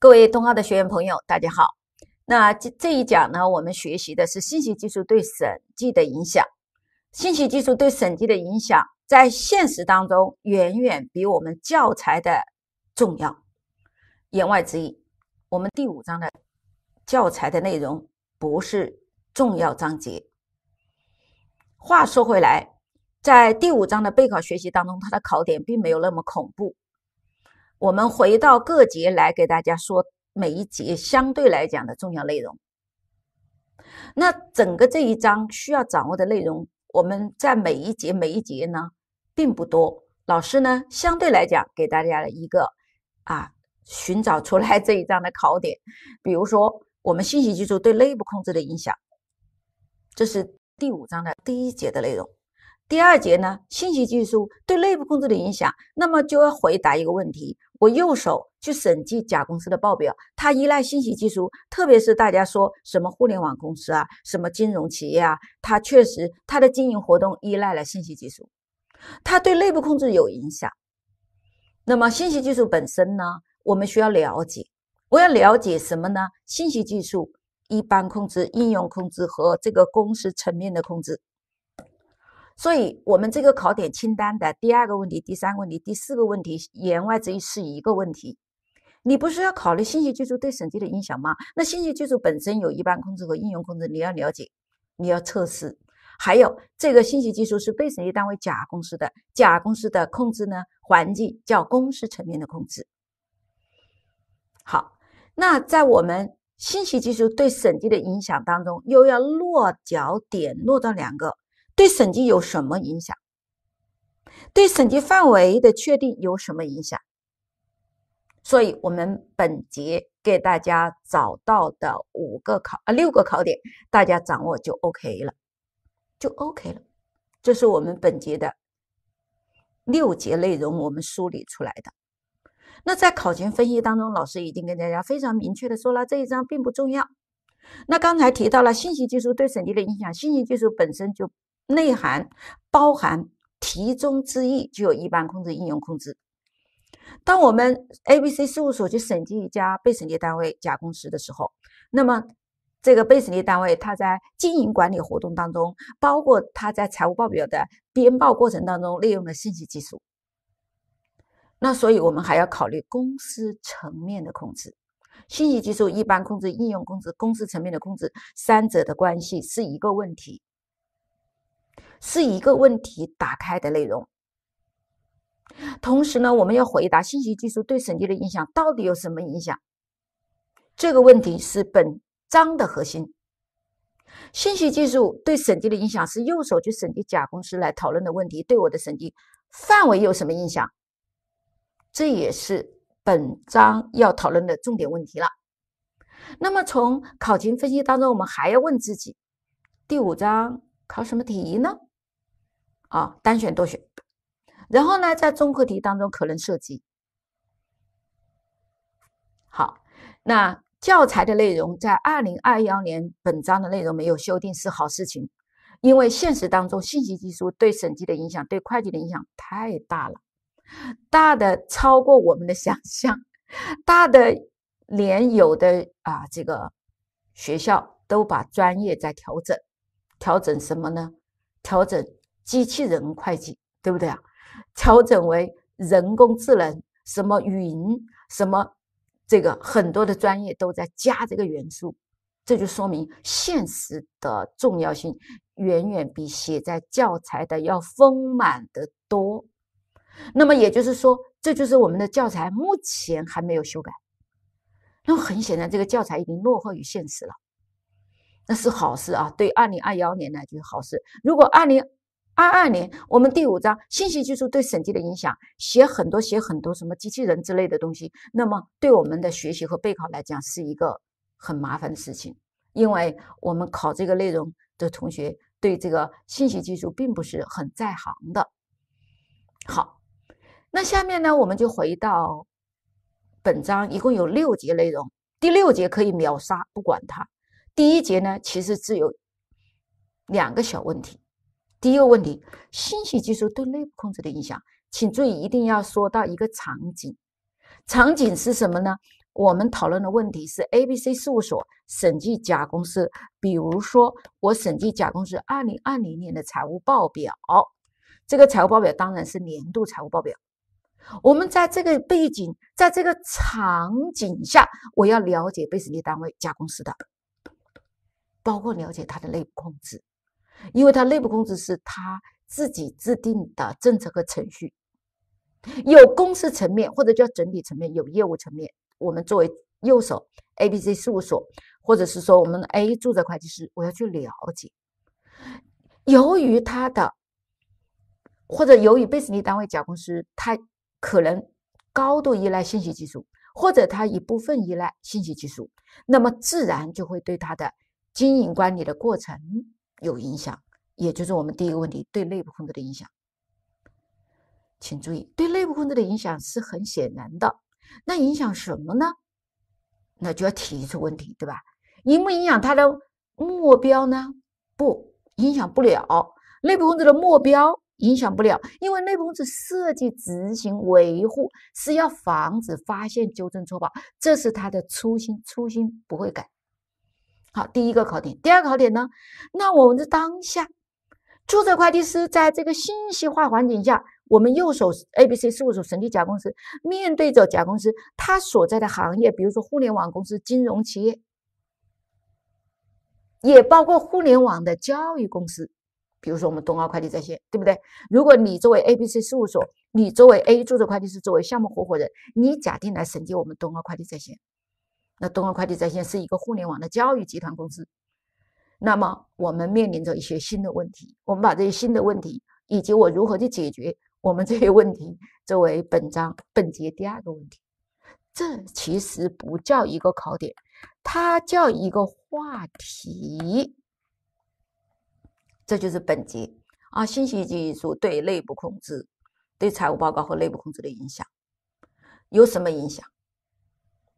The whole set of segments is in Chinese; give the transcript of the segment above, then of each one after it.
各位东奥的学员朋友，大家好。那这这一讲呢，我们学习的是信息技术对审计的影响。信息技术对审计的影响，在现实当中远远比我们教材的重要。言外之意，我们第五章的教材的内容不是重要章节。话说回来，在第五章的备考学习当中，它的考点并没有那么恐怖。我们回到各节来给大家说每一节相对来讲的重要内容。那整个这一章需要掌握的内容，我们在每一节每一节呢并不多。老师呢相对来讲给大家一个啊，寻找出来这一章的考点。比如说，我们信息技术对内部控制的影响，这是第五章的第一节的内容。第二节呢，信息技术对内部控制的影响，那么就要回答一个问题：我右手去审计甲公司的报表，它依赖信息技术，特别是大家说什么互联网公司啊，什么金融企业啊，它确实它的经营活动依赖了信息技术，它对内部控制有影响。那么信息技术本身呢，我们需要了解，我要了解什么呢？信息技术一般控制、应用控制和这个公司层面的控制。所以我们这个考点清单的第二个问题、第三个问题、第四个问题，言外之意是一个问题。你不是要考虑信息技术对审计的影响吗？那信息技术本身有一般控制和应用控制，你要了解，你要测试。还有这个信息技术是被审计单位甲公司的，甲公司的控制呢，环境叫公司层面的控制。好，那在我们信息技术对审计的影响当中，又要落脚点落到两个。对审计有什么影响？对审计范围的确定有什么影响？所以，我们本节给大家找到的五个考啊六个考点，大家掌握就 OK 了，就 OK 了。这是我们本节的六节内容，我们梳理出来的。那在考前分析当中，老师已经跟大家非常明确的说了，这一章并不重要。那刚才提到了信息技术对审计的影响，信息技术本身就。内涵包含题中之意，就有一般控制、应用控制。当我们 A、B、C 事务所去审计一家被审计单位甲公司的时候，那么这个被审计单位它在经营管理活动当中，包括它在财务报表的编报过程当中利用了信息技术。那所以，我们还要考虑公司层面的控制、信息技术一般控制、应用控制、公司层面的控制三者的关系是一个问题。是一个问题打开的内容。同时呢，我们要回答信息技术对审计的影响到底有什么影响？这个问题是本章的核心。信息技术对审计的影响是右手去审计甲公司来讨论的问题，对我的审计范围有什么影响？这也是本章要讨论的重点问题了。那么从考情分析当中，我们还要问自己：第五章考什么题呢？啊，单选多选，然后呢，在综合题当中可能涉及。好，那教材的内容在二零二幺年本章的内容没有修订是好事情，因为现实当中信息技术对审计的影响、对会计的影响太大了，大的超过我们的想象，大的连有的啊这个学校都把专业在调整，调整什么呢？调整。机器人会计对不对啊？调整为人工智能，什么云，什么这个很多的专业都在加这个元素，这就说明现实的重要性远远比写在教材的要丰满得多。那么也就是说，这就是我们的教材目前还没有修改。那很显然，这个教材已经落后于现实了。那是好事啊，对，二零二幺年呢就是好事。如果二零二二年，我们第五章信息技术对审计的影响写很多写很多什么机器人之类的东西，那么对我们的学习和备考来讲是一个很麻烦的事情，因为我们考这个内容的同学对这个信息技术并不是很在行的。好，那下面呢，我们就回到本章，一共有六节内容，第六节可以秒杀，不管它。第一节呢，其实只有两个小问题。第一个问题，信息技术对内部控制的影响，请注意一定要说到一个场景。场景是什么呢？我们讨论的问题是 A、B、C 事务所审计甲公司，比如说我审计甲公司二零二零年的财务报表，这个财务报表当然是年度财务报表。我们在这个背景，在这个场景下，我要了解被审计单位甲公司的，包括了解它的内部控制。因为他内部工资是他自己制定的政策和程序，有公司层面或者叫整体层面，有业务层面。我们作为右手 A B C 事务所，或者是说我们 A 注册会计师，我要去了解。由于他的，或者由于被审计单位甲公司，他可能高度依赖信息技术，或者他一部分依赖信息技术，那么自然就会对他的经营管理的过程。有影响，也就是我们第一个问题对内部控制的影响，请注意，对内部控制的影响是很显然的。那影响什么呢？那就要提出问题，对吧？影不影响它的目标呢？不，影响不了。内部控制的目标影响不了，因为内部控制设计、执行、维护是要防止发现、纠正错报，这是它的初心，初心不会改。好，第一个考点，第二个考点呢？那我们的当下注册会计师在这个信息化环境下，我们右手 A、B、C 事务所审计甲公司，面对着甲公司他所在的行业，比如说互联网公司、金融企业，也包括互联网的教育公司，比如说我们东奥会计在线，对不对？如果你作为 A、B、C 事务所，你作为 A 注册会计师，作为项目合伙人，你假定来审计我们东奥会计在线。那东方快递在线是一个互联网的教育集团公司。那么，我们面临着一些新的问题。我们把这些新的问题，以及我如何去解决我们这些问题，作为本章本节第二个问题。这其实不叫一个考点，它叫一个话题。这就是本节啊，信息技术对内部控制、对财务报告和内部控制的影响有什么影响？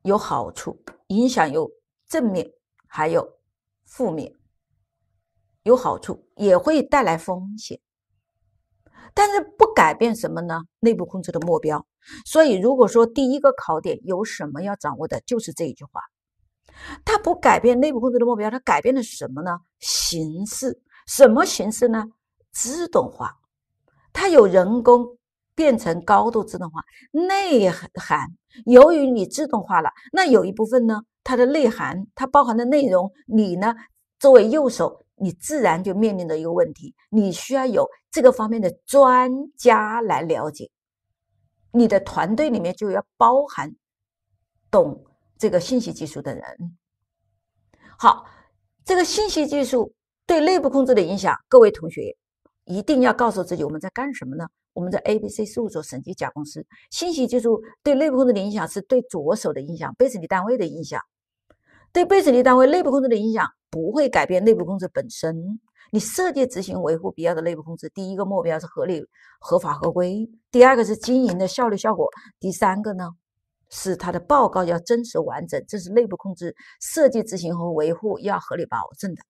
有好处，影响有正面，还有负面，有好处也会带来风险，但是不改变什么呢？内部控制的目标。所以，如果说第一个考点有什么要掌握的，就是这一句话：它不改变内部控制的目标，它改变的是什么呢？形式？什么形式呢？自动化。它有人工。变成高度自动化内涵，由于你自动化了，那有一部分呢，它的内涵，它包含的内容，你呢作为右手，你自然就面临的一个问题，你需要有这个方面的专家来了解，你的团队里面就要包含懂这个信息技术的人。好，这个信息技术对内部控制的影响，各位同学。一定要告诉自己，我们在干什么呢？我们在 A B C 事务所审计甲公司信息技术对内部控制的影响，是对左手的影响，被审计单位的影响。对被审计单位内部控制的影响不会改变内部控制本身。你设计、执行、维护必要的内部控制，第一个目标是合理、合法、合规；第二个是经营的效率、效果；第三个呢，是它的报告要真实、完整，这是内部控制设计、执行和维护要合理保证的，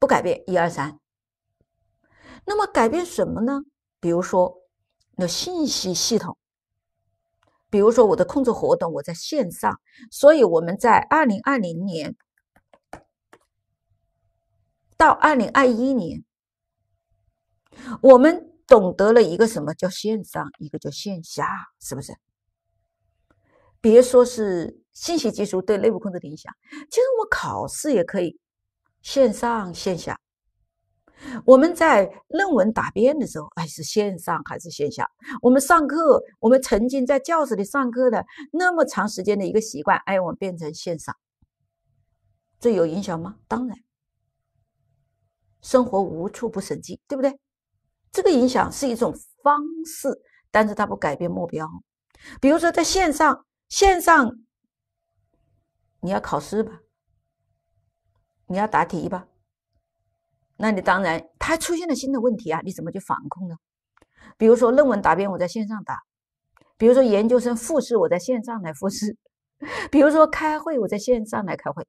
不改变。一、二、三。那么改变什么呢？比如说，那信息系统，比如说我的控制活动，我在线上，所以我们在二零二零年到二零二一年，我们懂得了一个什么叫线上，一个叫线下，是不是？别说是信息技术对内部控制的影响，其实我考试也可以线上、线下。我们在论文答辩的时候，哎，是线上还是线下？我们上课，我们曾经在教室里上课的那么长时间的一个习惯，哎，我们变成线上，这有影响吗？当然，生活无处不审计，对不对？这个影响是一种方式，但是它不改变目标。比如说，在线上，线上你要考试吧，你要答题吧。那你当然，它出现了新的问题啊！你怎么去防控呢？比如说论文答辩，我在线上答；，比如说研究生复试，我在线上来复试；，比如说开会，我在线上来开会。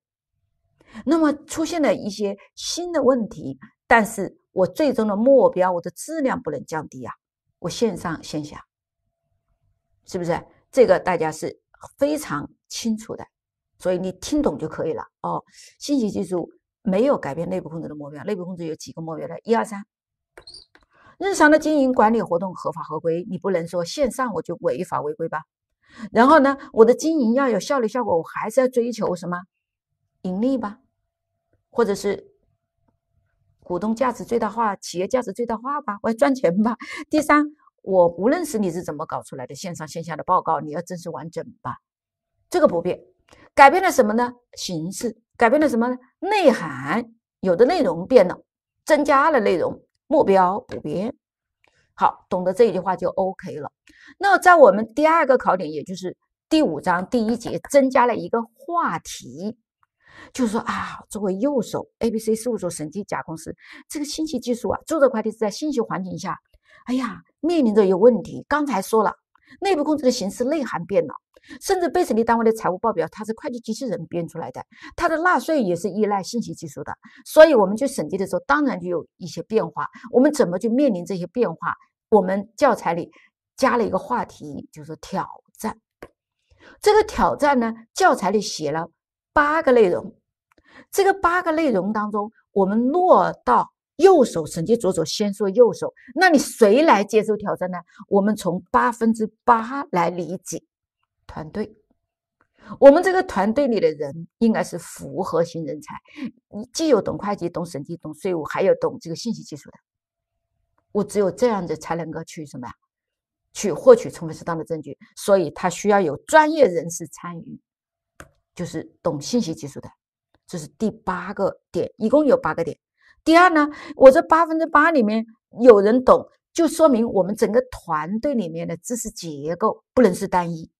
那么出现了一些新的问题，但是我最终的目标，我的质量不能降低啊，我线上线下，是不是？这个大家是非常清楚的，所以你听懂就可以了。哦，信息技术。没有改变内部控制的目标。内部控制有几个目标呢？一、二、三。日常的经营管理活动合法合规，你不能说线上我就违法违规吧？然后呢，我的经营要有效率、效果，我还是要追求什么盈利吧？或者是股东价值最大化、企业价值最大化吧？我要赚钱吧？第三，我不认识你是怎么搞出来的线上线下的报告，你要真实完整吧？这个不变。改变了什么呢？形式。改变了什么呢？内涵有的内容变了，增加了内容，目标不变。好，懂得这一句话就 OK 了。那在我们第二个考点，也就是第五章第一节，增加了一个话题，就是说啊，作为右手 ABC 事务所审计甲公司这个信息技术啊，注册会计师在信息环境下，哎呀，面临着一个问题。刚才说了。内部控制的形式内涵变了，甚至被审计单位的财务报表，它是会计机器人编出来的，它的纳税也是依赖信息技术的，所以我们去审计的时候，当然就有一些变化。我们怎么去面临这些变化？我们教材里加了一个话题，就是挑战。这个挑战呢，教材里写了八个内容。这个八个内容当中，我们落到。右手审计左手，先说右手。那你谁来接受挑战呢？我们从八分之八来理解团队。我们这个团队里的人应该是复合型人才，你既有懂会计、懂审计、懂税务，还有懂这个信息技术的。我只有这样子才能够去什么呀？去获取充分适当的证据。所以，他需要有专业人士参与，就是懂信息技术的。这是第八个点，一共有八个点。第二呢，我这八分之八里面有人懂，就说明我们整个团队里面的知识结构不能是单一。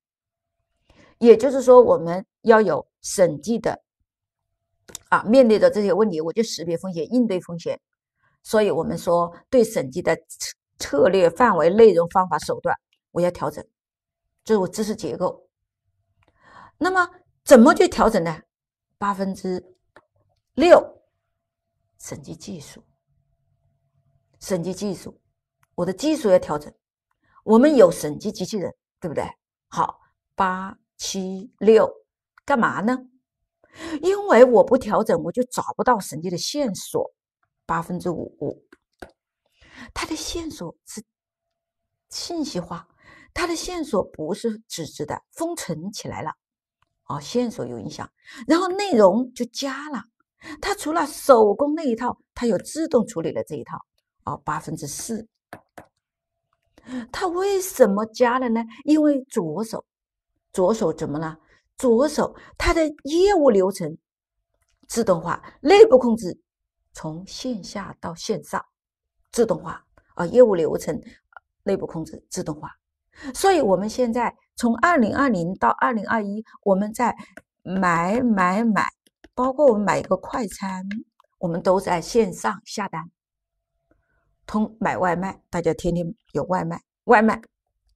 也就是说，我们要有审计的啊，面对的这些问题，我就识别风险，应对风险。所以，我们说对审计的策策略、范围、内容、方法、手段，我要调整，这是我知识结构。那么，怎么去调整呢？八分之六。审计技术，审计技术，我的技术要调整。我们有审计机器人，对不对？好，八七六，干嘛呢？因为我不调整，我就找不到审计的线索。八分之五，它的线索是信息化，它的线索不是纸质的，封存起来了。哦，线索有影响，然后内容就加了。它除了手工那一套，它有自动处理的这一套啊，八分之四。它为什么加了呢？因为左手，左手怎么了？左手它的业务流程自动化，内部控制从线下到线上自动化啊，业务流程内部控制自动化。所以，我们现在从二零二零到二零二一，我们在买买买。包括我们买一个快餐，我们都在线上下单，通买外卖，大家天天有外卖。外卖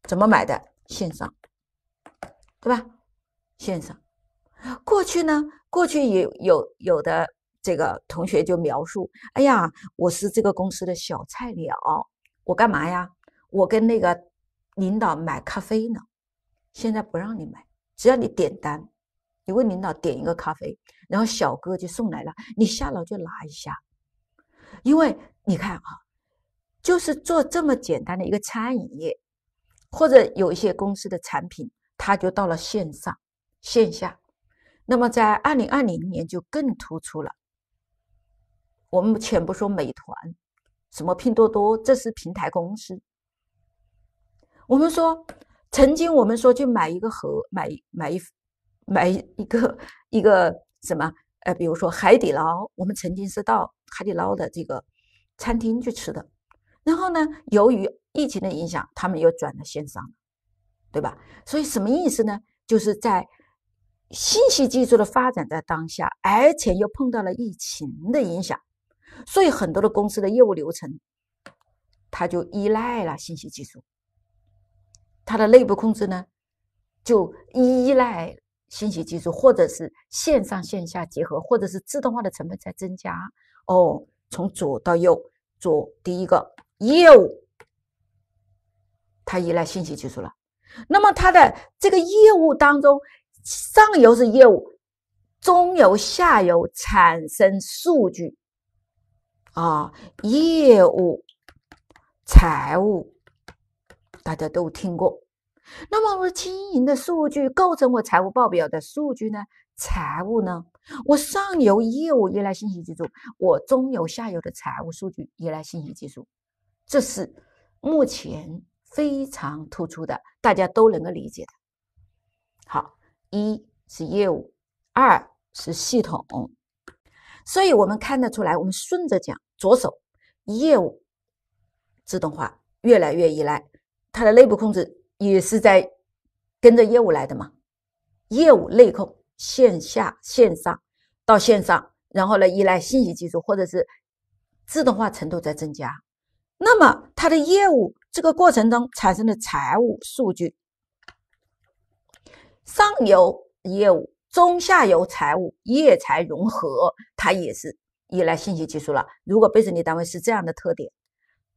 怎么买的？线上，对吧？线上。过去呢？过去有有有的这个同学就描述：“哎呀，我是这个公司的小菜鸟，我干嘛呀？我跟那个领导买咖啡呢？现在不让你买，只要你点单。”你位领导点一个咖啡，然后小哥就送来了，你下楼就拿一下。因为你看啊，就是做这么简单的一个餐饮业，或者有一些公司的产品，它就到了线上、线下。那么在二零二零年就更突出了。我们且不说美团、什么拼多多，这是平台公司。我们说曾经我们说去买一个盒，买买一。买一 个一个什么？呃，比如说海底捞，我们曾经是到海底捞的这个餐厅去吃的。然后呢，由于疫情的影响，他们又转了线上，对吧？所以什么意思呢？就是在信息技术的发展在当下，而且又碰到了疫情的影响，所以很多的公司的业务流程，它就依赖了信息技术。它的内部控制呢，就依赖。信息技术，或者是线上线下结合，或者是自动化的成本在增加。哦，从左到右，左第一个业务，它依赖信息技术了。那么它的这个业务当中，上游是业务，中游、下游产生数据啊，业务、财务，大家都听过。那么我经营的数据构成我财务报表的数据呢？财务呢？我上游业务依赖信息技术，我中游下游的财务数据依赖信息技术，这是目前非常突出的，大家都能够理解的。好，一是业务，二是系统，所以我们看得出来，我们顺着讲，左手业务自动化越来越依赖它的内部控制。也是在跟着业务来的嘛，业务内控线下线上到线上，然后呢依赖信息技术或者是自动化程度在增加，那么它的业务这个过程中产生的财务数据，上游业务中下游财务业财融合，它也是依赖信息技术了。如果被审计单位是这样的特点。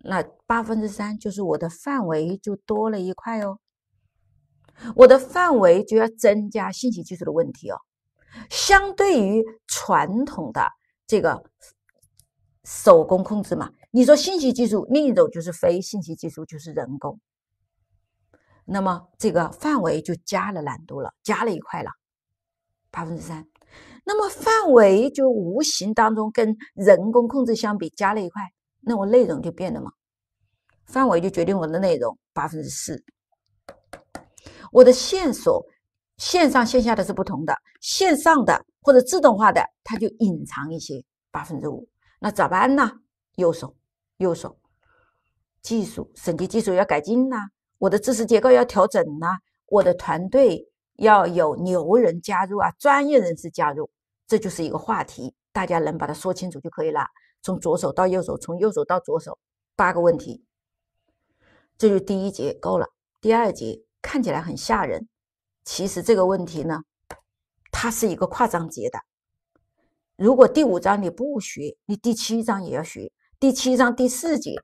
那八分之三就是我的范围就多了一块哦，我的范围就要增加信息技术的问题哦。相对于传统的这个手工控制嘛，你说信息技术，另一种就是非信息技术，就是人工。那么这个范围就加了难度了，加了一块了，八分之三。那么范围就无形当中跟人工控制相比加了一块。那我内容就变了嘛，范围就决定我的内容八分之四。我的线索线上线下的是不同的，线上的或者自动化的，它就隐藏一些八分之五。那咋办呢？右手，右手，技术审计技术要改进呐，我的知识结构要调整呐，我的团队要有牛人加入啊，专业人士加入，这就是一个话题，大家能把它说清楚就可以了。从左手到右手，从右手到左手，八个问题，这就第一节够了。第二节看起来很吓人，其实这个问题呢，它是一个跨章节的。如果第五章你不学，你第七章也要学。第七章第四节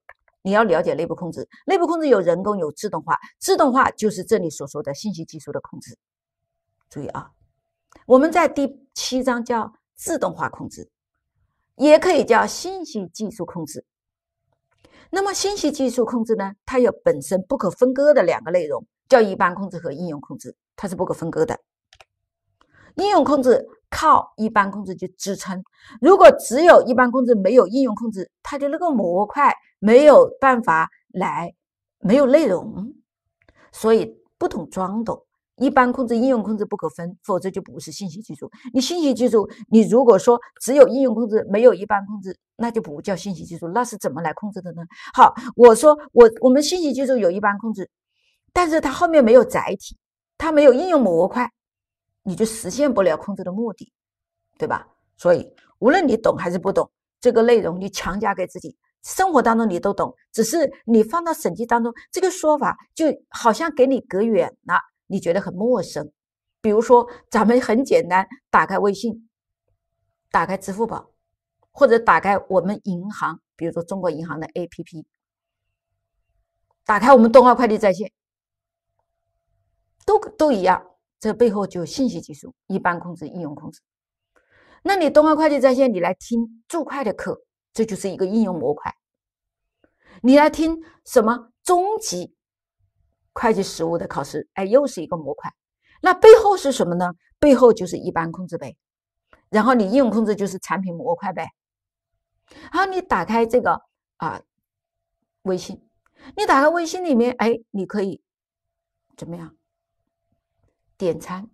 你要了解内部控制，内部控制有人工有自动化，自动化就是这里所说的信息技术的控制。注意啊，我们在第七章叫自动化控制。也可以叫信息技术控制。那么信息技术控制呢？它有本身不可分割的两个内容，叫一般控制和应用控制，它是不可分割的。应用控制靠一般控制去支撑。如果只有一般控制，没有应用控制，它的那个模块没有办法来，没有内容，所以不懂装懂。一般控制、应用控制不可分，否则就不是信息技术。你信息技术，你如果说只有应用控制，没有一般控制，那就不叫信息技术。那是怎么来控制的呢？好，我说我我们信息技术有一般控制，但是它后面没有载体，它没有应用模块，你就实现不了控制的目的，对吧？所以无论你懂还是不懂这个内容，你强加给自己生活当中你都懂，只是你放到审计当中，这个说法就好像给你隔远了。你觉得很陌生，比如说，咱们很简单，打开微信，打开支付宝，或者打开我们银行，比如说中国银行的 APP，打开我们东奥快递在线，都都一样。这背后就有信息技术、一般控制、应用控制。那你东奥快递在线，你来听注会的课，这就是一个应用模块。你来听什么中级？会计实务的考试，哎，又是一个模块。那背后是什么呢？背后就是一般控制呗。然后你应用控制就是产品模块呗。然后你打开这个啊，微信，你打开微信里面，哎，你可以怎么样？点餐，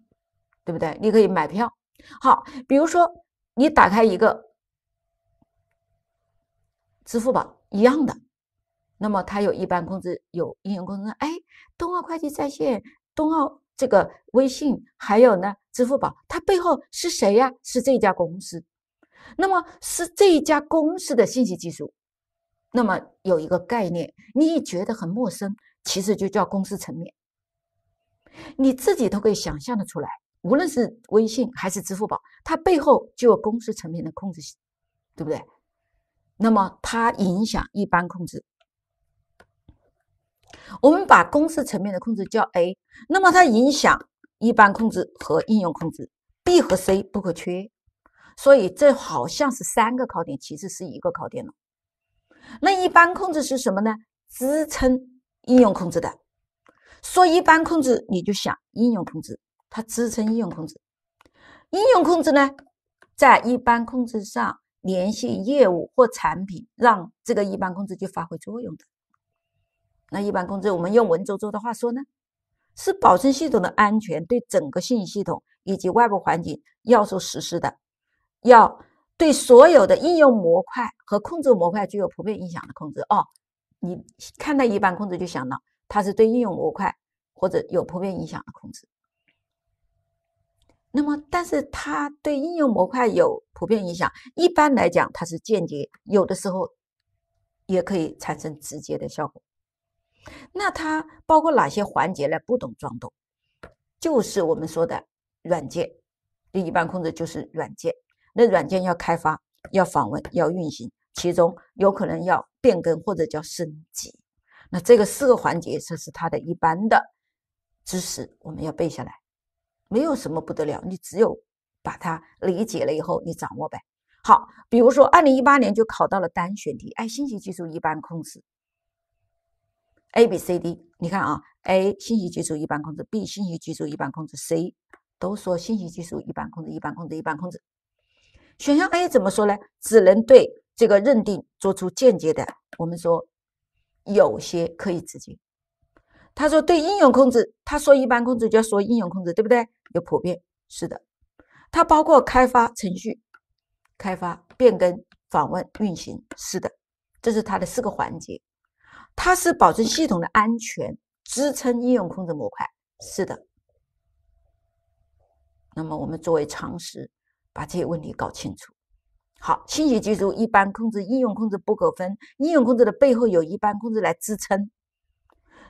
对不对？你可以买票。好，比如说你打开一个支付宝一样的。那么它有一般控制，有应用控制。哎，东奥会计在线、东奥这个微信，还有呢支付宝，它背后是谁呀？是这家公司。那么是这一家公司的信息技术。那么有一个概念，你觉得很陌生，其实就叫公司层面。你自己都可以想象的出来，无论是微信还是支付宝，它背后就有公司层面的控制性，对不对？那么它影响一般控制。我们把公司层面的控制叫 A，那么它影响一般控制和应用控制 B 和 C 不可缺，所以这好像是三个考点，其实是一个考点了。那一般控制是什么呢？支撑应用控制的。说一般控制，你就想应用控制，它支撑应用控制。应用控制呢，在一般控制上联系业务或产品，让这个一般控制就发挥作用的。那一般控制，我们用文绉绉的话说呢，是保证系统的安全，对整个信息系统以及外部环境要素实施的，要对所有的应用模块和控制模块具有普遍影响的控制。哦，你看到一般控制就想到它是对应用模块或者有普遍影响的控制。那么，但是它对应用模块有普遍影响，一般来讲它是间接，有的时候也可以产生直接的效果。那它包括哪些环节呢？不懂装懂，就是我们说的软件，一般控制就是软件。那软件要开发、要访问、要运行，其中有可能要变更或者叫升级。那这个四个环节这是它的一般的知识，我们要背下来，没有什么不得了。你只有把它理解了以后，你掌握呗。好，比如说二零一八年就考到了单选题，哎，信息技术一般控制。A、B、C、D，你看啊，A 信息技术一般控制，B 信息技术一般控制，C 都说信息技术一般控制、一般控制、一般控制。选项 A 怎么说呢？只能对这个认定做出间接的。我们说有些可以直接。他说对应用控制，他说一般控制就要说应用控制，对不对？有普遍，是的。它包括开发程序、开发变更、访问、运行，是的，这是它的四个环节。它是保证系统的安全，支撑应用控制模块，是的。那么我们作为常识，把这些问题搞清楚。好，信息技术一般控制、应用控制不可分，应用控制的背后有一般控制来支撑。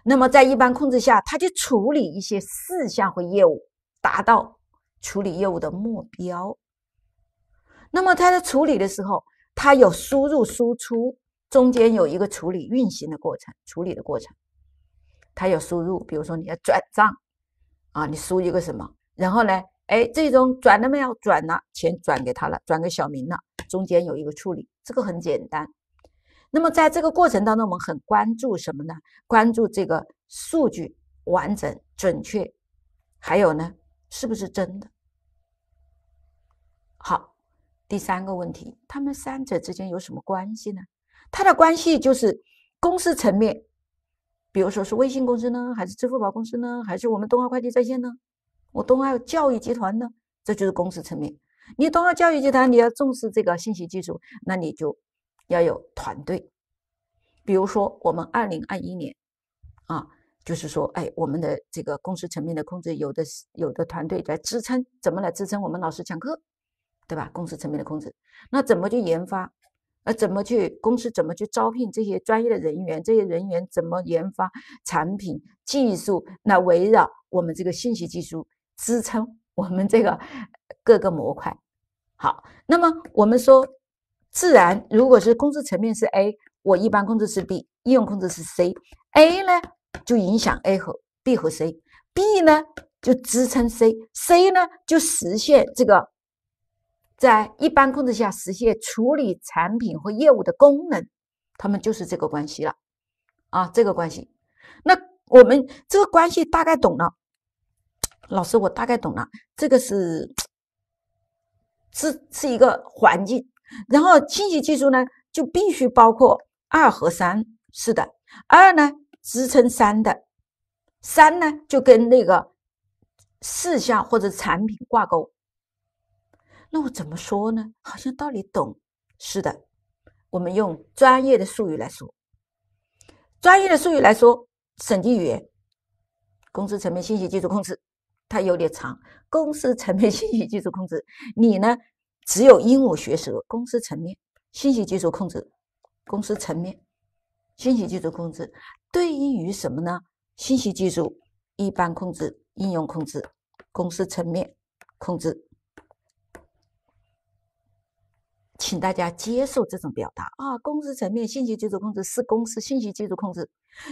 那么在一般控制下，它就处理一些事项和业务，达到处理业务的目标。那么它在处理的时候，它有输入、输出。中间有一个处理运行的过程，处理的过程，它有输入，比如说你要转账，啊，你输一个什么，然后呢，哎，这种转了没有？转了，钱转给他了，转给小明了。中间有一个处理，这个很简单。那么在这个过程当中，我们很关注什么呢？关注这个数据完整、准确，还有呢，是不是真的？好，第三个问题，他们三者之间有什么关系呢？它的关系就是公司层面，比如说是微信公司呢，还是支付宝公司呢，还是我们东奥快递在线呢，我东奥教育集团呢，这就是公司层面。你东奥教育集团，你要重视这个信息技术，那你就要有团队。比如说我们二零二一年，啊，就是说，哎，我们的这个公司层面的控制，有的有的团队在支撑，怎么来支撑我们老师讲课，对吧？公司层面的控制，那怎么去研发？呃，怎么去公司？怎么去招聘这些专业的人员？这些人员怎么研发产品技术？来围绕我们这个信息技术支撑我们这个各个模块。好，那么我们说，自然如果是公司层面是 A，我一般控制是 B，应用控制是 C。A 呢就影响 A 和 B 和 C，B 呢就支撑 C，C 呢就实现这个。在一般控制下实现处理产品和业务的功能，他们就是这个关系了，啊，这个关系。那我们这个关系大概懂了。老师，我大概懂了。这个是是是一个环境，然后信息技术呢就必须包括二和三。是的，二呢支撑三的，三呢就跟那个事项或者产品挂钩。那我怎么说呢？好像道理懂，是的。我们用专业的术语来说，专业的术语来说，审计员，公司层面信息技术控制，它有点长。公司层面信息技术控制，你呢？只有鹦鹉学舌。公司层面信息技术控制，公司层面信息技术控制对应于什么呢？信息技术一般控制、应用控制、公司层面控制。请大家接受这种表达啊！公司层面信息技术控制是公司信息技术控制，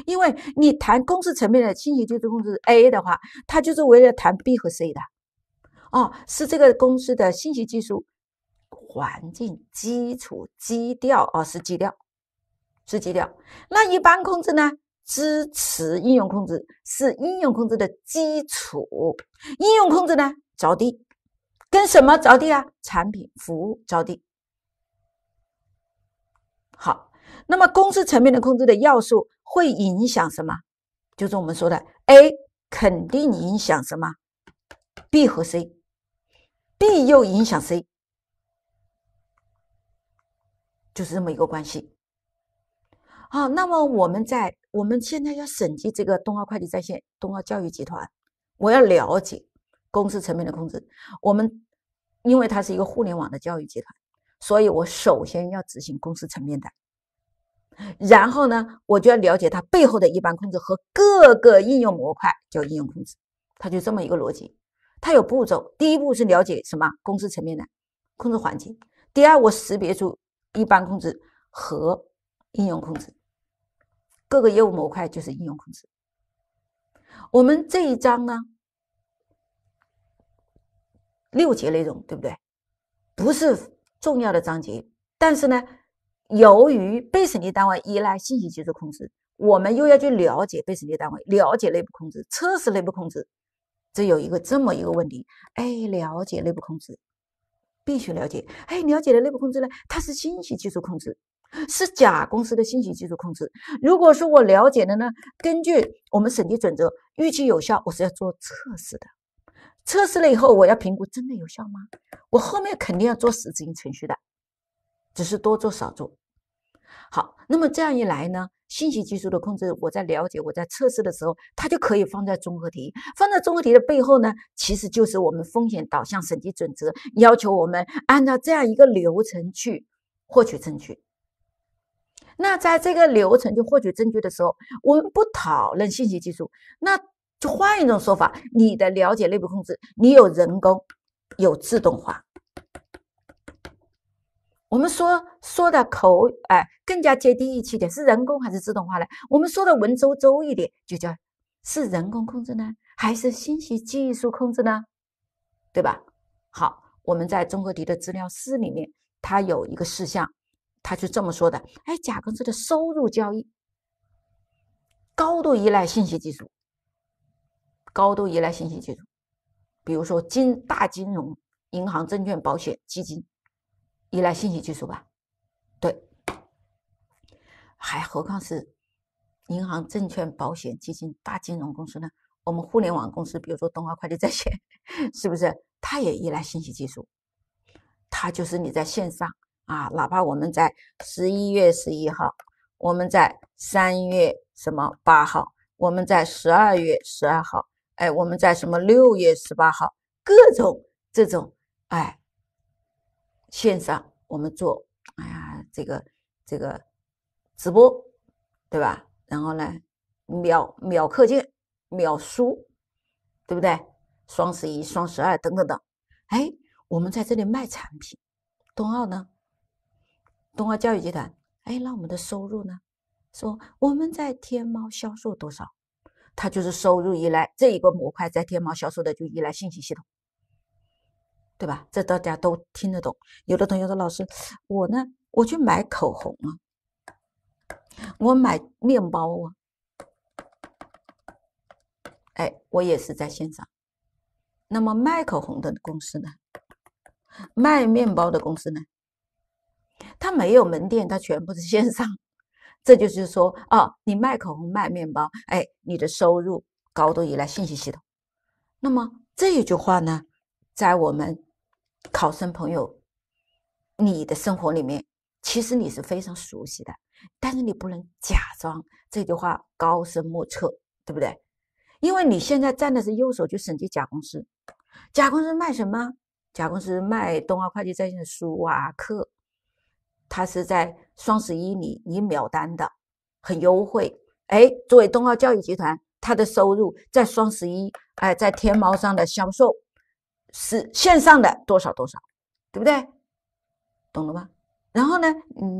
因为你谈公司层面的信息技术控制 A 的话，它就是为了谈 B 和 C 的哦，是这个公司的信息技术环境基础基调啊，是基调，是基调。那一般控制呢？支持应用控制是应用控制的基础，应用控制呢着地，跟什么着地啊？产品服务着地。好，那么公司层面的控制的要素会影响什么？就是我们说的 A 肯定影响什么 B 和 C，B 又影响 C，就是这么一个关系。好，那么我们在我们现在要审计这个东奥会计在线、东奥教育集团，我要了解公司层面的控制，我们因为它是一个互联网的教育集团。所以，我首先要执行公司层面的，然后呢，我就要了解它背后的一般控制和各个应用模块叫应用控制，它就这么一个逻辑，它有步骤。第一步是了解什么公司层面的控制环境，第二，我识别出一般控制和应用控制，各个业务模块就是应用控制。我们这一章呢，六节内容，对不对？不是。重要的章节，但是呢，由于被审计单位依赖信息技术控制，我们又要去了解被审计单位，了解内部控制，测试内部控制，这有一个这么一个问题，哎，了解内部控制必须了解，哎，了解了内部控制呢，它是信息技术控制，是甲公司的信息技术控制，如果说我了解的呢，根据我们审计准则，预期有效，我是要做测试的。测试了以后，我要评估真的有效吗？我后面肯定要做实质性程序的，只是多做少做。好，那么这样一来呢，信息技术的控制，我在了解，我在测试的时候，它就可以放在综合题，放在综合题的背后呢，其实就是我们风险导向审计准则要求我们按照这样一个流程去获取证据。那在这个流程就获取证据的时候，我们不讨论信息技术，那。就换一种说法，你的了解内部控制，你有人工，有自动化。我们说说的口哎，更加接地气一点，是人工还是自动化呢？我们说的文绉绉一点，就叫是人工控制呢，还是信息技术控制呢？对吧？好，我们在综合题的资料四里面，它有一个事项，它是这么说的。哎，甲公司的收入交易高度依赖信息技术。高度依赖信息技术，比如说金大金融、银行、证券、保险、基金，依赖信息技术吧？对，还何况是银行、证券、保险、基金、大金融公司呢？我们互联网公司，比如说东华快递在线，是不是？它也依赖信息技术，它就是你在线上啊。哪怕我们在十一月十一号，我们在三月什么八号，我们在十二月十二号。哎，我们在什么六月十八号各种这种哎线上我们做哎呀这个这个直播对吧？然后呢秒秒课件秒书，对不对？双十一、双十二等等等，哎，我们在这里卖产品。东奥呢，东奥教育集团，哎，那我们的收入呢？说我们在天猫销售多少？它就是收入依赖这一个模块，在天猫销售的就依赖信息系统，对吧？这大家都听得懂。有的同学说：“老师，我呢，我去买口红啊，我买面包啊，哎，我也是在线上。那么卖口红的公司呢，卖面包的公司呢，它没有门店，它全部是线上。”这就是说啊，你卖口红卖面包，哎，你的收入高度依赖信息系统。那么这一句话呢，在我们考生朋友你的生活里面，其实你是非常熟悉的，但是你不能假装这句话高深莫测，对不对？因为你现在站的是右手去审计甲公司，甲公司卖什么？甲公司卖东奥会计在线的书啊课，他是在。双十一，你你秒单的很优惠，哎，作为东奥教育集团，它的收入在双十一，哎，在天猫上的销售是线上的多少多少，对不对？懂了吗？然后呢，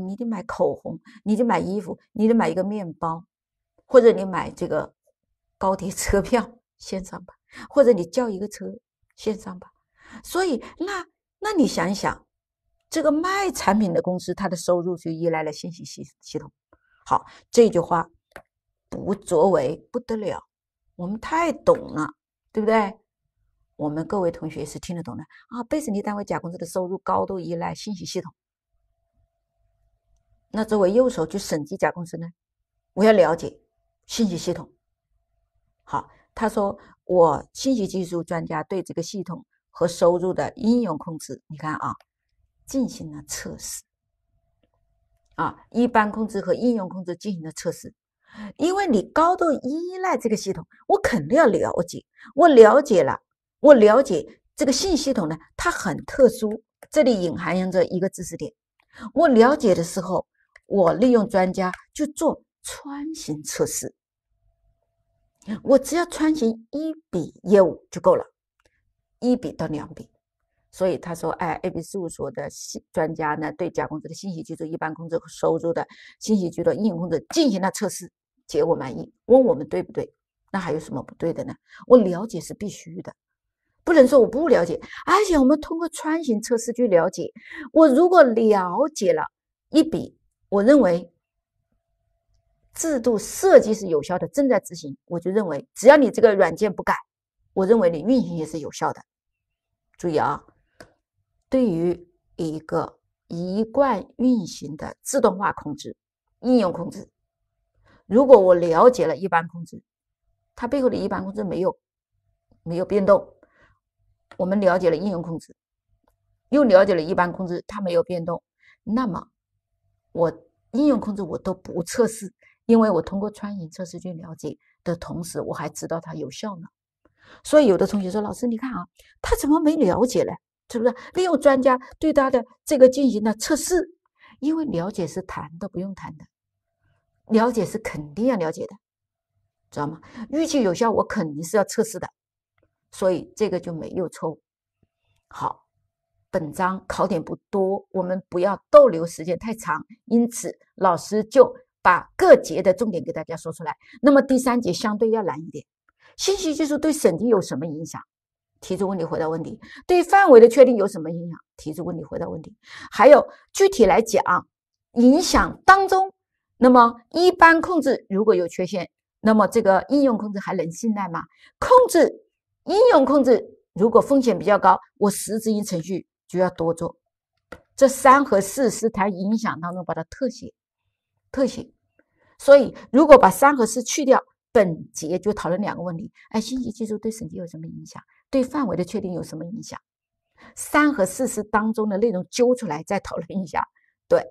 你得买口红，你得买衣服，你得买一个面包，或者你买这个高铁车票线上吧，或者你叫一个车线上吧。所以那那你想一想。这个卖产品的公司，它的收入就依赖了信息系系统。好，这句话不作为不得了，我们太懂了，对不对？我们各位同学是听得懂的啊。被审计单位甲公司的收入高度依赖信息系统。那作为右手去审计甲公司呢？我要了解信息系统。好，他说我信息技术专家对这个系统和收入的应用控制，你看啊。进行了测试，啊，一般控制和应用控制进行了测试，因为你高度依赖这个系统，我肯定要了解。我了解了，我了解这个信系统呢，它很特殊，这里隐含着一个知识点。我了解的时候，我利用专家就做穿行测试，我只要穿行一笔业务就够了，一笔到两笔。所以他说，哎，A B 事务所的专家呢，对甲公司的信息记录、一般工资和收入的信息居录、应用工资进行了测试，结果满意。问我们对不对？那还有什么不对的呢？我了解是必须的，不能说我不了解。而且我们通过穿行测试去了解，我如果了解了一笔，我认为制度设计是有效的，正在执行，我就认为只要你这个软件不改，我认为你运行也是有效的。注意啊！对于一个一贯运行的自动化控制应用控制，如果我了解了一般控制，它背后的一般控制没有没有变动，我们了解了应用控制，又了解了一般控制，它没有变动，那么我应用控制我都不测试，因为我通过穿行测试去了解的同时，我还知道它有效呢。所以有的同学说：“老师，你看啊，他怎么没了解呢？”是不是利用专家对他的这个进行了测试？因为了解是谈都不用谈的，了解是肯定要了解的，知道吗？预期有效，我肯定是要测试的，所以这个就没有错误。好，本章考点不多，我们不要逗留时间太长，因此老师就把各节的重点给大家说出来。那么第三节相对要难一点，信息技术对审计有什么影响？提出问题，回答问题，对范围的确定有什么影响？提出问题，回答问题。还有具体来讲，影响当中，那么一般控制如果有缺陷，那么这个应用控制还能信赖吗？控制应用控制如果风险比较高，我实质性程序就要多做。这三和四是它影响当中把它特写，特写。所以如果把三和四去掉，本节就讨论两个问题：哎，信息技术对审计有什么影响？对范围的确定有什么影响？三和四是当中的内容揪出来再讨论一下。对，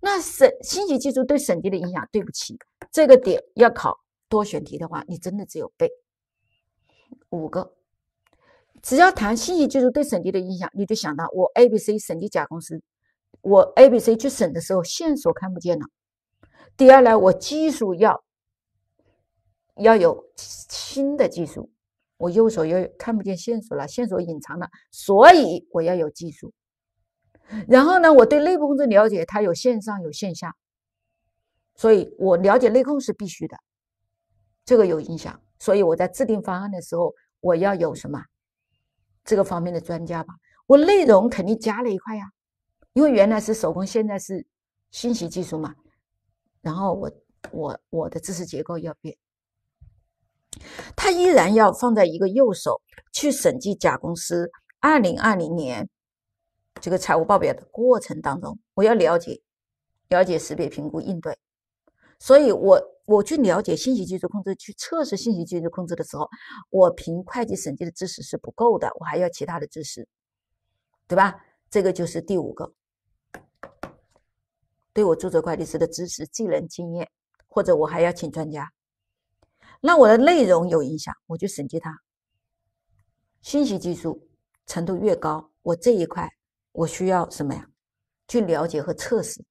那审信息技术对审计的影响，对不起，这个点要考多选题的话，你真的只有背五个。只要谈信息技术对审计的影响，你就想到我 A、B、C 审计甲公司，我 A、B、C 去审的时候线索看不见了。第二呢，我技术要要有新的技术。我右手又看不见线索了，线索隐藏了，所以我要有技术。然后呢，我对内部控制了解，它有线上有线下，所以我了解内控是必须的，这个有影响。所以我在制定方案的时候，我要有什么这个方面的专家吧？我内容肯定加了一块呀，因为原来是手工，现在是信息技术嘛。然后我我我的知识结构要变。他依然要放在一个右手去审计甲公司二零二零年这个财务报表的过程当中，我要了解了解识别、评估、应对。所以，我我去了解信息技术控制，去测试信息技术控制的时候，我凭会计审计的知识是不够的，我还要其他的知识，对吧？这个就是第五个，对我注册会计师的知识、技能、经验，或者我还要请专家。那我的内容有影响，我就审计它。信息技术程度越高，我这一块我需要什么呀？去了解和测试。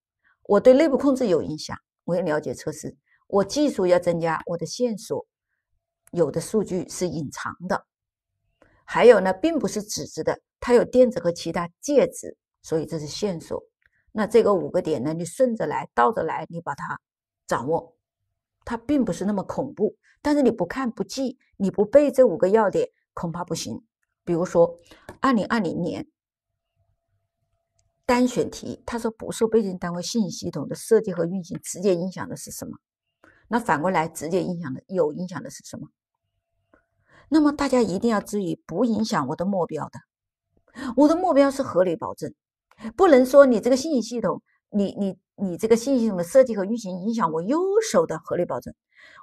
我对内部控制有影响，我也了解测试。我技术要增加，我的线索有的数据是隐藏的，还有呢，并不是纸质的，它有电子和其他介质，所以这是线索。那这个五个点呢，你顺着来，倒着来，你把它掌握。它并不是那么恐怖，但是你不看不记，你不背这五个要点，恐怕不行。比如说，二零二零年单选题，他说不受被景单位信息系统的设计和运行直接影响的是什么？那反过来，直接影响的有影响的是什么？那么大家一定要注意，不影响我的目标的，我的目标是合理保证，不能说你这个信息系统，你你。你这个信息什么设计和运行影响我右手的合理保证？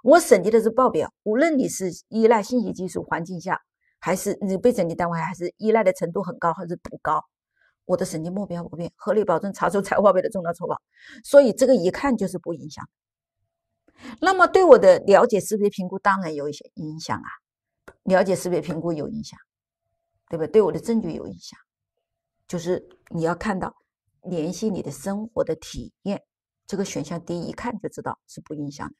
我审计的是报表，无论你是依赖信息技术环境下，还是你被审计单位还是依赖的程度很高还是不高，我的审计目标不变，合理保证查出财务报表的重大错报。所以这个一看就是不影响。那么对我的了解识别评估当然有一些影响啊，了解识别评估有影响，对吧？对我的证据有影响，就是你要看到。联系你的生活的体验，这个选项 D 一看就知道是不影响的。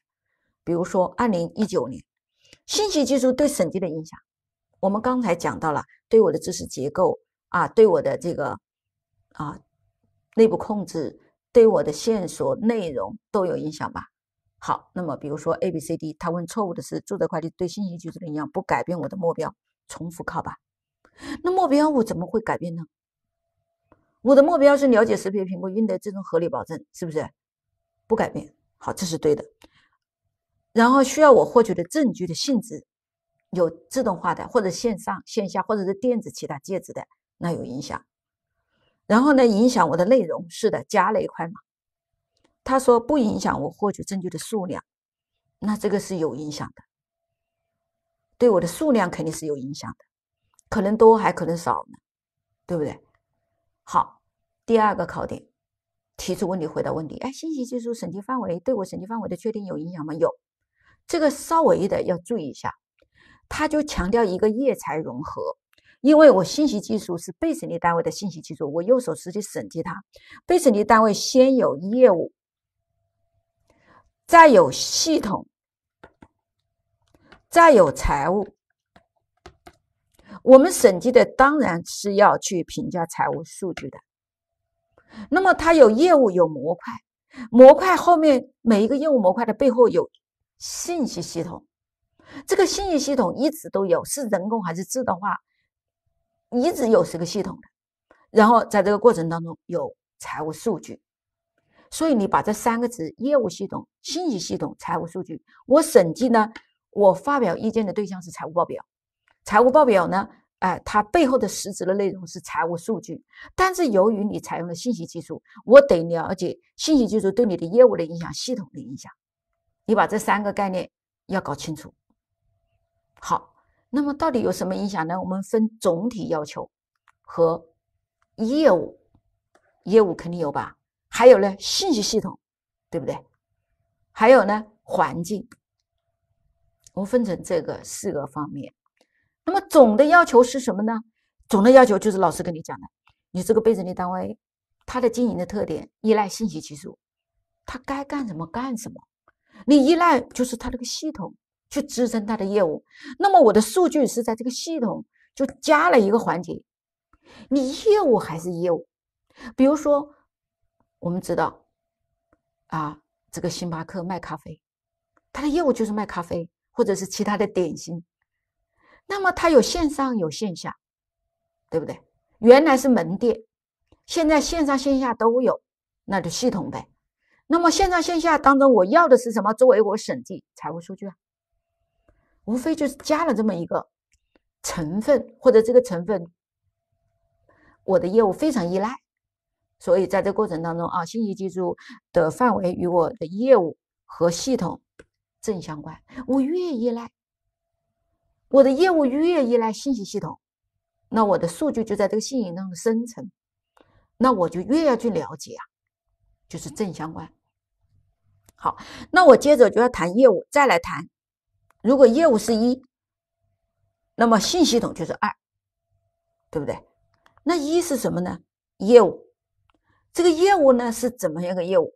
比如说，二零一九年信息技术对审计的影响，我们刚才讲到了对我的知识结构啊，对我的这个啊内部控制，对我的线索内容都有影响吧？好，那么比如说 A、B、C、D，他问错误的是，注册会计对信息技术的影响不改变我的目标，重复靠吧？那目标我怎么会改变呢？我的目标是了解、识别、评估应的这种合理保证是不是不改变？好，这是对的。然后需要我获取的证据的性质有自动化的，或者线上、线下，或者是电子其他介质的，那有影响。然后呢，影响我的内容是的，加了一块嘛。他说不影响我获取证据的数量，那这个是有影响的，对我的数量肯定是有影响的，可能多还可能少，呢，对不对？好，第二个考点，提出问题，回答问题。哎，信息技术审计范围对我审计范围的确定有影响吗？有，这个稍微的要注意一下，他就强调一个业财融合，因为我信息技术是被审计单位的信息技术，我右手实际审计它，被审计单位先有业务，再有系统，再有财务。我们审计的当然是要去评价财务数据的。那么它有业务有模块，模块后面每一个业务模块的背后有信息系统，这个信息系统一直都有，是人工还是自动化，一直有这个系统的。然后在这个过程当中有财务数据，所以你把这三个词——业务系统、信息系统、财务数据。我审计呢，我发表意见的对象是财务报表。财务报表呢？哎，它背后的实质的内容是财务数据，但是由于你采用了信息技术，我得了解信息技术对你的业务的影响、系统的影响。你把这三个概念要搞清楚。好，那么到底有什么影响呢？我们分总体要求和业务，业务肯定有吧？还有呢，信息系统，对不对？还有呢，环境。我分成这个四个方面。那么总的要求是什么呢？总的要求就是老师跟你讲的，你这个被审计单位，它的经营的特点依赖信息技术，它该干什么干什么。你依赖就是它这个系统去支撑它的业务。那么我的数据是在这个系统就加了一个环节，你业务还是业务。比如说，我们知道，啊，这个星巴克卖咖啡，它的业务就是卖咖啡或者是其他的点心。那么它有线上有线下，对不对？原来是门店，现在线上线下都有，那就系统呗。那么线上线下当中，我要的是什么？作为我审计财务数据啊，无非就是加了这么一个成分，或者这个成分我的业务非常依赖，所以在这过程当中啊，信息技术的范围与我的业务和系统正相关，我越依赖。我的业务越依赖信息系统，那我的数据就在这个信息当中生成，那我就越要去了解啊，就是正相关。好，那我接着就要谈业务，再来谈，如果业务是一，那么信系统就是二，对不对？那一是什么呢？业务，这个业务呢是怎么样个业务？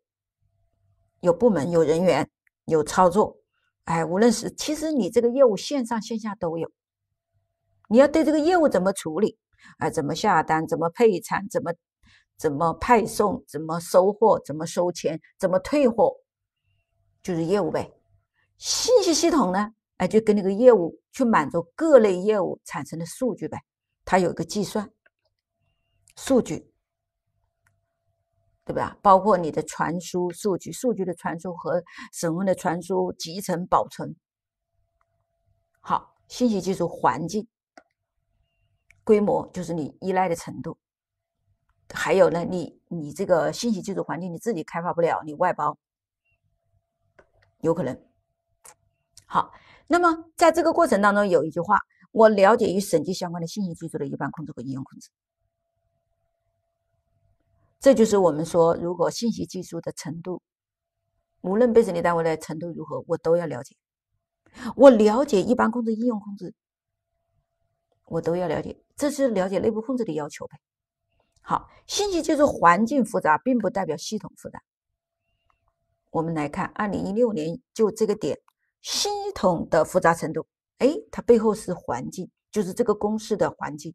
有部门，有人员，有操作。哎，无论是其实你这个业务线上线下都有，你要对这个业务怎么处理？哎，怎么下单？怎么配餐？怎么怎么派送？怎么收货？怎么收钱？怎么退货？就是业务呗。信息系统呢？哎，就跟那个业务去满足各类业务产生的数据呗，它有一个计算数据。对吧？包括你的传输数据、数据的传输和审问的传输、集成、保存。好，信息技术环境规模就是你依赖的程度。还有呢，你你这个信息技术环境你自己开发不了，你外包有可能。好，那么在这个过程当中有一句话，我了解与审计相关的信息技术的一般控制和应用控制。这就是我们说，如果信息技术的程度，无论被审计单位的程度如何，我都要了解。我了解一般控制、应用控制，我都要了解，这是了解内部控制的要求呗。好，信息技术环境复杂，并不代表系统复杂。我们来看二零一六年就这个点，系统的复杂程度，哎，它背后是环境，就是这个公司的环境。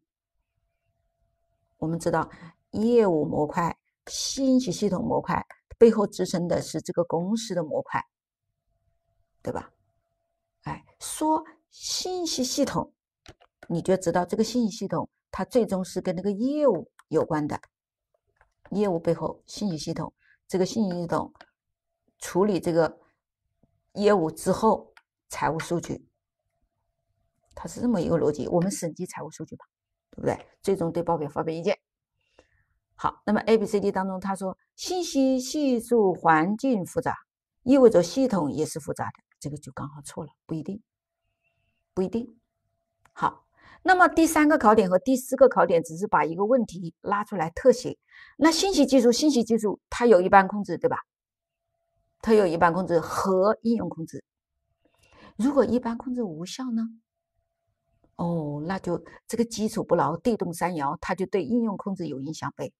我们知道业务模块。信息系统模块背后支撑的是这个公司的模块，对吧？哎，说信息系统，你就知道这个信息系统它最终是跟那个业务有关的，业务背后信息系统，这个信息系统处理这个业务之后财务数据，它是这么一个逻辑。我们审计财务数据吧，对不对？最终对报表发表意见。好，那么 A、B、C、D 当中，他说信息技术环境复杂，意味着系统也是复杂的，这个就刚好错了，不一定，不一定。好，那么第三个考点和第四个考点只是把一个问题拉出来特写。那信息技术，信息技术它有一般控制，对吧？它有一般控制和应用控制。如果一般控制无效呢？哦，那就这个基础不牢，地动山摇，它就对应用控制有影响呗。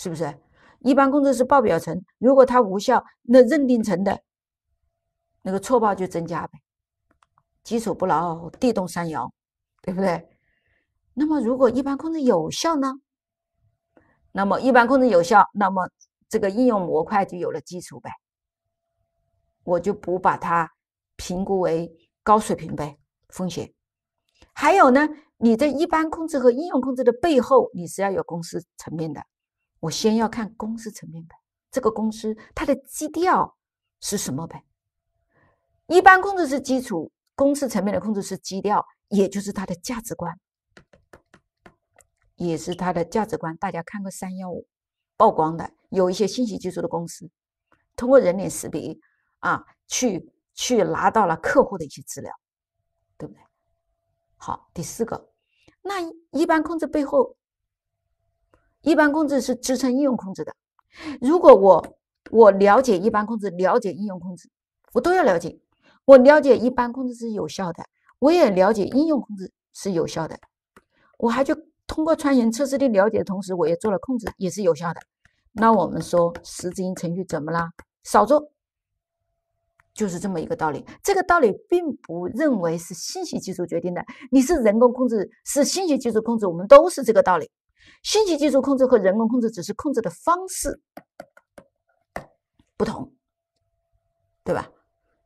是不是一般控制是报表层？如果它无效，那认定成的那个错报就增加呗，基础不牢，地动山摇，对不对？那么如果一般控制有效呢？那么一般控制有效，那么这个应用模块就有了基础呗，我就不把它评估为高水平呗风险。还有呢，你在一般控制和应用控制的背后，你是要有公司层面的。我先要看公司层面的，这个公司它的基调是什么呗？一般控制是基础，公司层面的控制是基调，也就是它的价值观，也是它的价值观。大家看过三幺五曝光的，有一些信息技术的公司，通过人脸识别啊，去去拿到了客户的一些资料，对不对？好，第四个，那一般控制背后。一般控制是支撑应用控制的。如果我我了解一般控制，了解应用控制，我都要了解。我了解一般控制是有效的，我也了解应用控制是有效的。我还去通过穿行测试的了解的同时，我也做了控制，也是有效的。那我们说实质性程序怎么啦？少做，就是这么一个道理。这个道理并不认为是信息技术决定的。你是人工控制，是信息技术控制，我们都是这个道理。信息技术控制和人工控制只是控制的方式不同，对吧？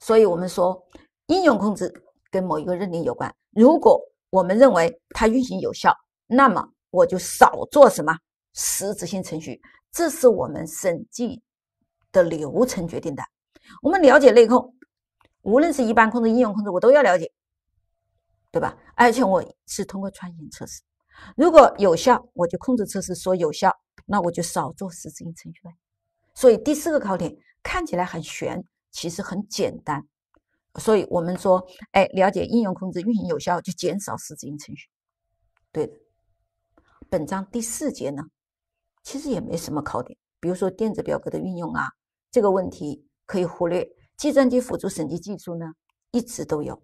所以我们说，应用控制跟某一个认定有关。如果我们认为它运行有效，那么我就少做什么实质性程序，这是我们审计的流程决定的。我们了解内控，无论是一般控制、应用控制，我都要了解，对吧？而且我是通过穿行测试。如果有效，我就控制测试说有效，那我就少做实质性程序。呗。所以第四个考点看起来很悬，其实很简单。所以我们说，哎，了解应用控制运行有效，就减少实质性程序。对的，本章第四节呢，其实也没什么考点，比如说电子表格的运用啊，这个问题可以忽略。计算机辅助审计技术呢，一直都有。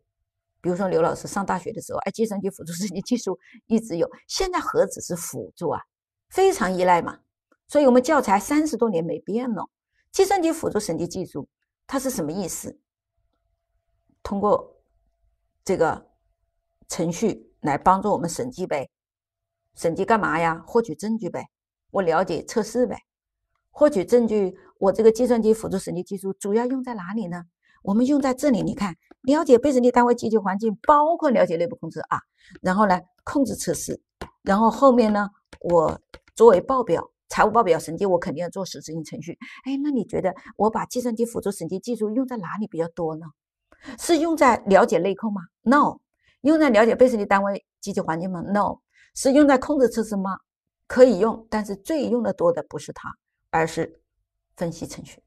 比如说刘老师上大学的时候，哎，计算机辅助审计技术一直有。现在何止是辅助啊，非常依赖嘛。所以我们教材三十多年没变了。计算机辅助审计技术它是什么意思？通过这个程序来帮助我们审计呗。审计干嘛呀？获取证据呗。我了解测试呗。获取证据，我这个计算机辅助审计技术主要用在哪里呢？我们用在这里，你看，了解被审计单位及其环境，包括了解内部控制啊。然后呢，控制测试，然后后面呢，我作为报表财务报表审计，我肯定要做实质性程序。哎，那你觉得我把计算机辅助审计技术用在哪里比较多呢？是用在了解内控吗？No。用在了解被审计单位及其环境吗？No。是用在控制测试吗？可以用，但是最用的多的不是它，而是分析程序。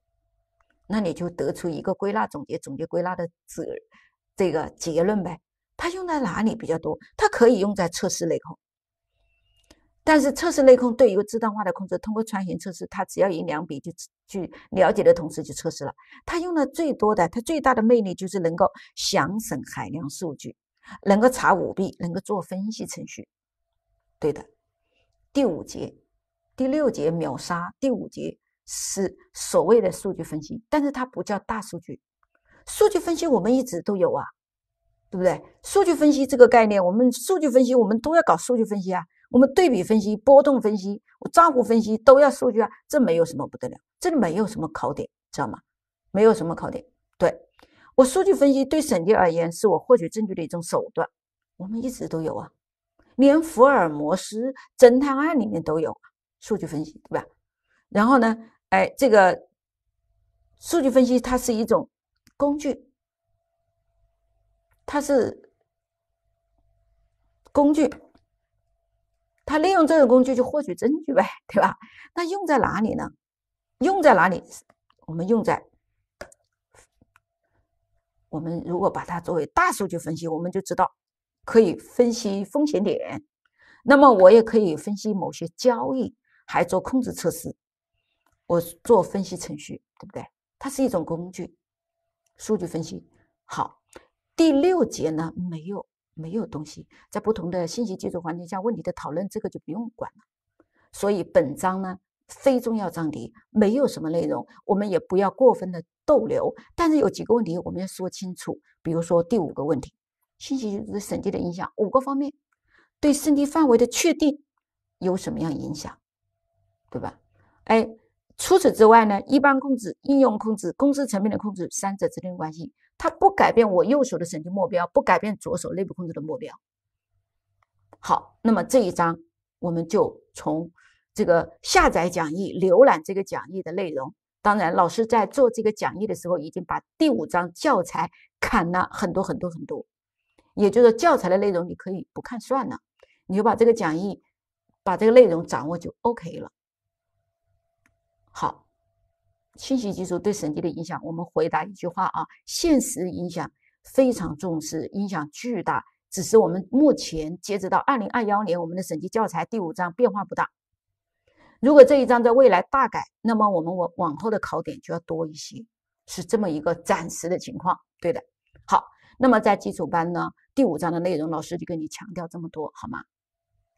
那你就得出一个归纳总结、总结归纳的这这个结论呗。它用在哪里比较多？它可以用在测试内控。但是测试内控对一个自动化的控制，通过穿行测试，它只要一两笔就去了解的同时就测试了。它用的最多的，它最大的魅力就是能够详审海量数据，能够查舞弊，能够做分析程序。对的。第五节、第六节秒杀。第五节。是所谓的数据分析，但是它不叫大数据。数据分析我们一直都有啊，对不对？数据分析这个概念，我们数据分析我们都要搞数据分析啊，我们对比分析、波动分析、账户分析都要数据啊，这没有什么不得了，这里没有什么考点，知道吗？没有什么考点。对我数据分析对审计而言是我获取证据的一种手段，我们一直都有啊，连福尔摩斯侦探案里面都有数据分析，对吧？然后呢？哎，这个数据分析它是一种工具，它是工具，它利用这个工具去获取证据呗，对吧？那用在哪里呢？用在哪里？我们用在我们如果把它作为大数据分析，我们就知道可以分析风险点，那么我也可以分析某些交易，还做控制测试。我做分析程序，对不对？它是一种工具，数据分析好。第六节呢，没有没有东西，在不同的信息技术环境下问题的讨论，这个就不用管了。所以本章呢，非重要章节，没有什么内容，我们也不要过分的逗留。但是有几个问题我们要说清楚，比如说第五个问题，信息技术审计的影响，五个方面对审计范围的确定有什么样影响，对吧？哎。除此之外呢，一般控制、应用控制、公司层面的控制三者之间的关系，它不改变我右手的审计目标，不改变左手内部控制的目标。好，那么这一章我们就从这个下载讲义，浏览这个讲义的内容。当然，老师在做这个讲义的时候，已经把第五章教材砍了很多很多很多，也就是说，教材的内容你可以不看算了，你就把这个讲义，把这个内容掌握就 OK 了。好，信息技术对审计的影响，我们回答一句话啊：现实影响非常重视，影响巨大。只是我们目前截止到二零二幺年，我们的审计教材第五章变化不大。如果这一章在未来大改，那么我们往往后的考点就要多一些，是这么一个暂时的情况，对的。好，那么在基础班呢，第五章的内容，老师就跟你强调这么多，好吗？